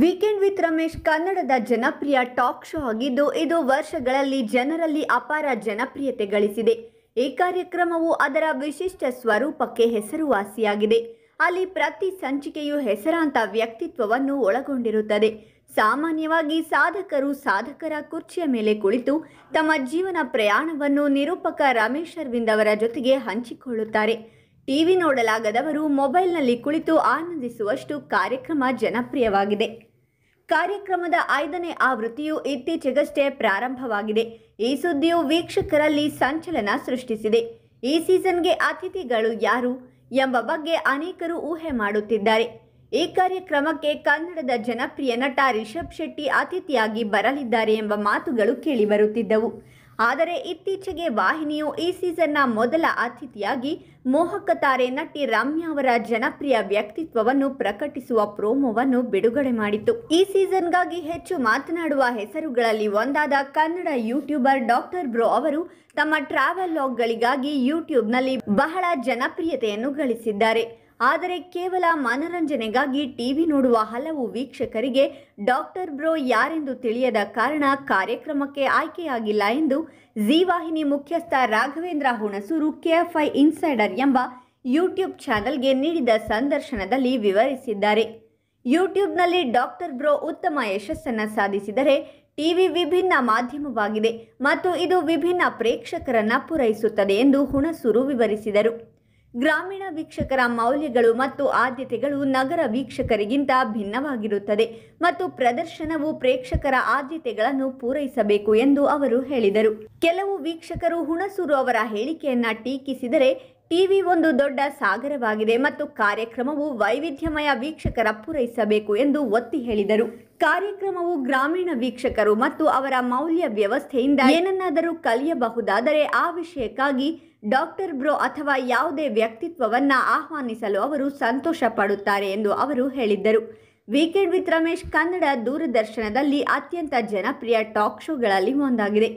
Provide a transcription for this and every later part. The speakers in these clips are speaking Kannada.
ವೀಕೆಂಡ್ ವಿತ್ ರಮೇಶ್ ಕನ್ನಡದ ಜನಪ್ರಿಯ ಟಾಕ್ ಶೋ ಆಗಿದ್ದು ಇದು ವರ್ಷಗಳಲ್ಲಿ ಜನರಲ್ಲಿ ಅಪಾರ ಜನಪ್ರಿಯತೆ ಗಳಿಸಿದೆ ಈ ಕಾರ್ಯಕ್ರಮವು ಅದರ ವಿಶಿಷ್ಟ ಸ್ವರೂಪಕ್ಕೆ ಹೆಸರುವಾಸಿಯಾಗಿದೆ ಅಲ್ಲಿ ಪ್ರತಿ ಸಂಚಿಕೆಯು ಹೆಸರಾಂತ ವ್ಯಕ್ತಿತ್ವವನ್ನು ಒಳಗೊಂಡಿರುತ್ತದೆ ಸಾಮಾನ್ಯವಾಗಿ ಸಾಧಕರು ಸಾಧಕರ ಕುರ್ಚಿಯ ಮೇಲೆ ಕುಳಿತು ತಮ್ಮ ಜೀವನ ಪ್ರಯಾಣವನ್ನು ನಿರೂಪಕ ರಮೇಶ್ ಅರವಿಂದ್ ಅವರ ಜೊತೆಗೆ ಹಂಚಿಕೊಳ್ಳುತ್ತಾರೆ ಟಿವಿ ನೋಡಲಾಗದವರು ಮೊಬೈಲ್ನಲ್ಲಿ ಕುಳಿತು ಆನಂದಿಸುವಷ್ಟು ಕಾರ್ಯಕ್ರಮ ಜನಪ್ರಿಯವಾಗಿದೆ ಕಾರ್ಯಕ್ರಮದ ಐದನೇ ಆವೃತ್ತಿಯು ಇತ್ತೀಚೆಗಷ್ಟೇ ಪ್ರಾರಂಭವಾಗಿದೆ ಈ ಸುದ್ದಿಯು ವೀಕ್ಷಕರಲ್ಲಿ ಸಂಚಲನ ಸೃಷ್ಟಿಸಿದೆ ಈ ಸೀಸನ್ಗೆ ಅತಿಥಿಗಳು ಯಾರು ಎಂಬ ಬಗ್ಗೆ ಅನೇಕರು ಊಹೆ ಮಾಡುತ್ತಿದ್ದಾರೆ ಈ ಕಾರ್ಯಕ್ರಮಕ್ಕೆ ಕನ್ನಡದ ಜನಪ್ರಿಯ ನಟ ರಿಷಬ್ ಶೆಟ್ಟಿ ಅತಿಥಿಯಾಗಿ ಬರಲಿದ್ದಾರೆ ಎಂಬ ಮಾತುಗಳು ಕೇಳಿಬರುತ್ತಿದ್ದವು ಆದರೆ ಇತ್ತೀಚೆಗೆ ವಾಹಿನಿಯು ಈ ಸೀಸನ್ನ ಮೊದಲ ಅತಿಥಿಯಾಗಿ ಮೋಹಕ ತಾರೆ ನಟಿ ರಮ್ಯಾ ಅವರ ಜನಪ್ರಿಯ ವ್ಯಕ್ತಿತ್ವವನ್ನು ಪ್ರಕಟಿಸುವ ಪ್ರೋಮೋವನ್ನು ಬಿಡುಗಡೆ ಮಾಡಿತು ಈ ಸೀಸನ್ಗಾಗಿ ಹೆಚ್ಚು ಮಾತನಾಡುವ ಹೆಸರುಗಳಲ್ಲಿ ಒಂದಾದ ಕನ್ನಡ ಯೂಟ್ಯೂಬರ್ ಡಾಕ್ಟರ್ ಬ್ರೋ ಅವರು ತಮ್ಮ ಟ್ರಾವೆಲ್ ಲಾಗ್ಗಳಿಗಾಗಿ ಯೂಟ್ಯೂಬ್ನಲ್ಲಿ ಬಹಳ ಜನಪ್ರಿಯತೆಯನ್ನು ಗಳಿಸಿದ್ದಾರೆ ಆದರೆ ಕೇವಲ ಮನರಂಜನೆಗಾಗಿ ಟಿವಿ ನೋಡುವ ಹಲವು ವೀಕ್ಷಕರಿಗೆ ಡಾಕ್ಟರ್ ಬ್ರೋ ಯಾರೆಂದು ತಿಳಿಯದ ಕಾರಣ ಕಾರ್ಯಕ್ರಮಕ್ಕೆ ಆಯ್ಕೆಯಾಗಿಲ್ಲ ಎಂದು ಜೀವಾಹಿನಿ ಮುಖ್ಯಸ್ಥ ರಾಘವೇಂದ್ರ ಹುಣಸೂರು ಕೆಎಫ್ಐ ಇನ್ಸೈಡರ್ ಎಂಬ ಯೂಟ್ಯೂಬ್ ಚಾನೆಲ್ಗೆ ನೀಡಿದ ಸಂದರ್ಶನದಲ್ಲಿ ವಿವರಿಸಿದ್ದಾರೆ ಯೂಟ್ಯೂಬ್ನಲ್ಲಿ ಡಾಕ್ಟರ್ ಬ್ರೋ ಉತ್ತಮ ಯಶಸ್ಸನ್ನು ಸಾಧಿಸಿದರೆ ಟಿವಿ ವಿಭಿನ್ನ ಮಾಧ್ಯಮವಾಗಿದೆ ಮತ್ತು ಇದು ವಿಭಿನ್ನ ಪ್ರೇಕ್ಷಕರನ್ನು ಪೂರೈಸುತ್ತದೆ ಎಂದು ಹುಣಸೂರು ವಿವರಿಸಿದರು ಗ್ರಾಮೀಣ ವೀಕ್ಷಕರ ಮೌಲ್ಯಗಳು ಮತ್ತು ಆದ್ಯತೆಗಳು ನಗರ ವೀಕ್ಷಕರಿಗಿಂತ ಭಿನ್ನವಾಗಿರುತ್ತದೆ ಮತ್ತು ಪ್ರದರ್ಶನವು ಪ್ರೇಕ್ಷಕರ ಆದ್ಯತೆಗಳನ್ನು ಪೂರೈಸಬೇಕು ಎಂದು ಅವರು ಹೇಳಿದರು ಕೆಲವು ವೀಕ್ಷಕರು ಹುಣಸೂರು ಅವರ ಹೇಳಿಕೆಯನ್ನ ಟೀಕಿಸಿದರೆ ಟಿವಿ ಒಂದು ದೊಡ್ಡ ಸಾಗರವಾಗಿದೆ ಮತ್ತು ಕಾರ್ಯಕ್ರಮವು ವೈವಿಧ್ಯಮಯ ವೀಕ್ಷಕರ ಪೂರೈಸಬೇಕು ಎಂದು ಒತ್ತಿ ಹೇಳಿದರು ಕಾರ್ಯಕ್ರಮವು ಗ್ರಾಮೀಣ ವೀಕ್ಷಕರು ಮತ್ತು ಅವರ ಮೌಲ್ಯ ವ್ಯವಸ್ಥೆಯಿಂದ ಏನನ್ನಾದರೂ ಕಲಿಯಬಹುದಾದರೆ ಆ ವಿಷಯಕ್ಕಾಗಿ ಡಾಕ್ಟರ್ ಬ್ರೋ ಅಥವಾ ಯಾವುದೇ ವ್ಯಕ್ತಿತ್ವವನ್ನು ಆಹ್ವಾನಿಸಲು ಅವರು ಸಂತೋಷ ಪಡುತ್ತಾರೆ ಎಂದು ಅವರು ಹೇಳಿದ್ದರು ವೀಕೆಂಡ್ ವಿತ್ ರಮೇಶ್ ಕನ್ನಡ ದೂರದರ್ಶನದಲ್ಲಿ ಅತ್ಯಂತ ಜನಪ್ರಿಯ ಟಾಕ್ ಶೋಗಳಲ್ಲಿ ಒಂದಾಗಿದೆ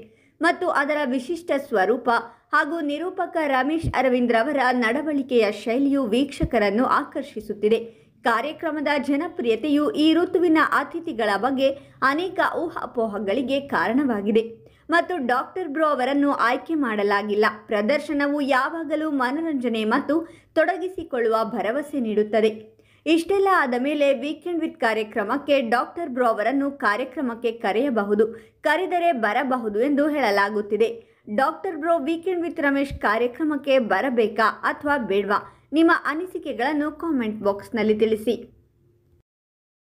ಮತ್ತು ಅದರ ವಿಶಿಷ್ಟ ಸ್ವರೂಪ ಹಾಗೂ ನಿರೂಪಕ ರಮೇಶ್ ಅರವಿಂದ್ರವರ ನಡವಳಿಕೆಯ ಶೈಲಿಯು ವೀಕ್ಷಕರನ್ನು ಆಕರ್ಷಿಸುತ್ತಿದೆ ಕಾರ್ಯಕ್ರಮದ ಜನಪ್ರಿಯತೆಯು ಈ ಋತುವಿನ ಅತಿಥಿಗಳ ಬಗ್ಗೆ ಅನೇಕ ಊಹಾಪೋಹಗಳಿಗೆ ಕಾರಣವಾಗಿದೆ ಮತ್ತು ಡಾಕ್ಟರ್ ಬ್ರೋ ಅವರನ್ನು ಆಯ್ಕೆ ಮಾಡಲಾಗಿಲ್ಲ ಪ್ರದರ್ಶನವು ಯಾವಾಗಲೂ ಮನರಂಜನೆ ಮತ್ತು ತೊಡಗಿಸಿಕೊಳ್ಳುವ ಭರವಸೆ ನೀಡುತ್ತದೆ ಇಷ್ಟೆಲ್ಲ ಆದ ಮೇಲೆ ವೀಕೆಂಡ್ ವಿತ್ ಕಾರ್ಯಕ್ರಮಕ್ಕೆ ಡಾಕ್ಟರ್ ಬ್ರೋ ಅವರನ್ನು ಕಾರ್ಯಕ್ರಮಕ್ಕೆ ಕರೆಯಬಹುದು ಕರೆದರೆ ಬರಬಹುದು ಎಂದು ಹೇಳಲಾಗುತ್ತಿದೆ doctor bro weekend with Ramesh ಕಾರ್ಯಕ್ರಮಕ್ಕೆ ಬರಬೇಕಾ ಅಥವಾ ಬೇಡವಾ ನಿಮ್ಮ ಅನಿಸಿಕೆಗಳನ್ನು ಕಾಮೆಂಟ್ ಬಾಕ್ಸ್ನಲ್ಲಿ ತಿಳಿಸಿ